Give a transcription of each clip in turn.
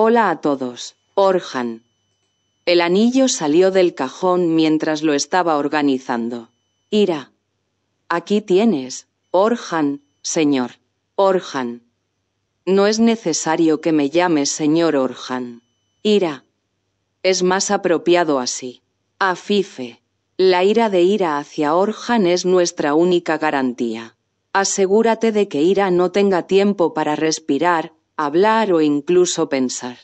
Hola a todos, Orhan. El anillo salió del cajón mientras lo estaba organizando. Ira. Aquí tienes, Orhan, señor. Orhan. No es necesario que me llames señor Orhan. Ira. Es más apropiado así. Afife. La ira de ira hacia Orhan es nuestra única garantía. Asegúrate de que ira no tenga tiempo para respirar, hablar o incluso pensar.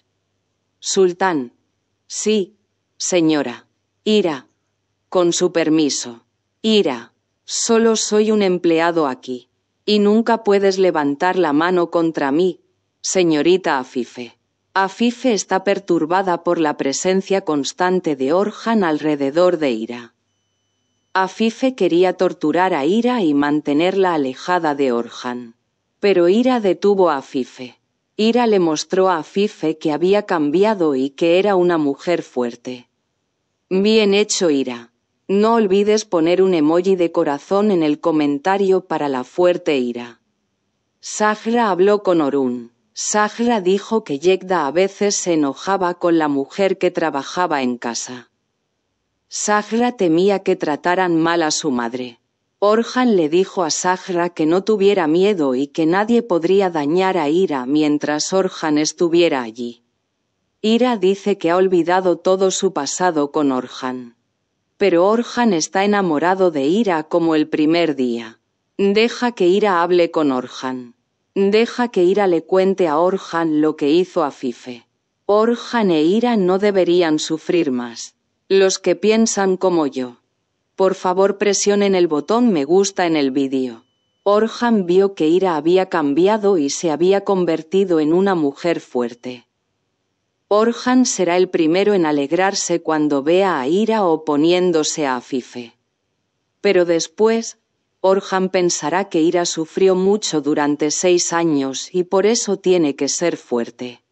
Sultán, sí, señora, ira, con su permiso, ira, solo soy un empleado aquí, y nunca puedes levantar la mano contra mí, señorita Afife. Afife está perturbada por la presencia constante de Orhan alrededor de Ira. Afife quería torturar a Ira y mantenerla alejada de Orhan. Pero Ira detuvo a Afife. Ira le mostró a Fife que había cambiado y que era una mujer fuerte. Bien hecho, Ira. No olvides poner un emoji de corazón en el comentario para la fuerte Ira. Sahra habló con Orun. Sahra dijo que Yegda a veces se enojaba con la mujer que trabajaba en casa. Sahra temía que trataran mal a su madre. Orhan le dijo a Sahra que no tuviera miedo y que nadie podría dañar a Ira mientras Orhan estuviera allí. Ira dice que ha olvidado todo su pasado con Orhan. Pero Orhan está enamorado de Ira como el primer día. Deja que Ira hable con Orhan. Deja que Ira le cuente a Orhan lo que hizo a Fife. Orhan e Ira no deberían sufrir más. Los que piensan como yo por favor presionen el botón me gusta en el vídeo. Orhan vio que Ira había cambiado y se había convertido en una mujer fuerte. Orhan será el primero en alegrarse cuando vea a Ira oponiéndose a Afife. Pero después, Orhan pensará que Ira sufrió mucho durante seis años y por eso tiene que ser fuerte.